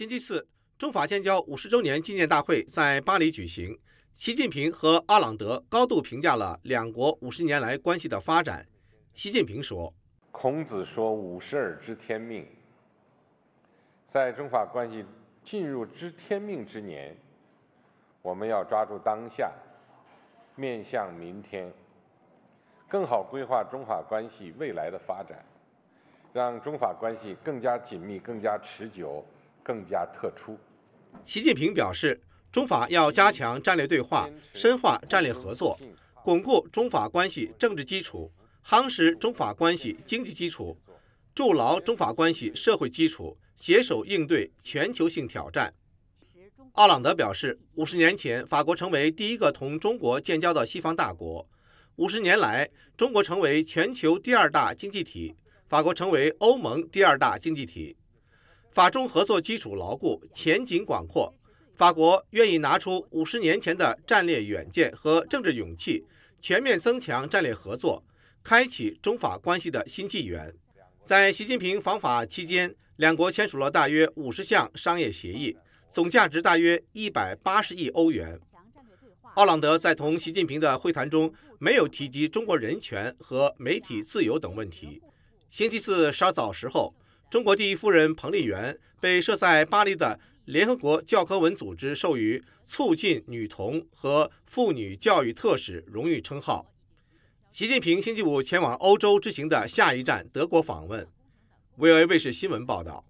星期四，中法建交五十周年纪念大会在巴黎举行。习近平和阿朗德高度评价了两国五十年来关系的发展。习近平说：“孔子说‘五十而知天命’。在中法关系进入知天命之年，我们要抓住当下，面向明天，更好规划中法关系未来的发展，让中法关系更加紧密、更加持久。”更加突出。习近平表示，中法要加强战略对话，深化战略合作，巩固中法关系政治基础，夯实中法关系经济基础，筑牢中法关系社会基础，携手应对全球性挑战。奥朗德表示，五十年前，法国成为第一个同中国建交的西方大国；五十年来，中国成为全球第二大经济体，法国成为欧盟第二大经济体。法中合作基础牢固，前景广阔。法国愿意拿出五十年前的战略远见和政治勇气，全面增强战略合作，开启中法关系的新纪元。在习近平访法期间，两国签署了大约五十项商业协议，总价值大约一百八十亿欧元。奥朗德在同习近平的会谈中没有提及中国人权和媒体自由等问题。星期四稍早时候，中国第一夫人彭丽媛被设在巴黎的联合国教科文组织授予促进女童和妇女教育特使荣誉称号。习近平星期五前往欧洲之行的下一站——德国访问。VOA 卫视新闻报道。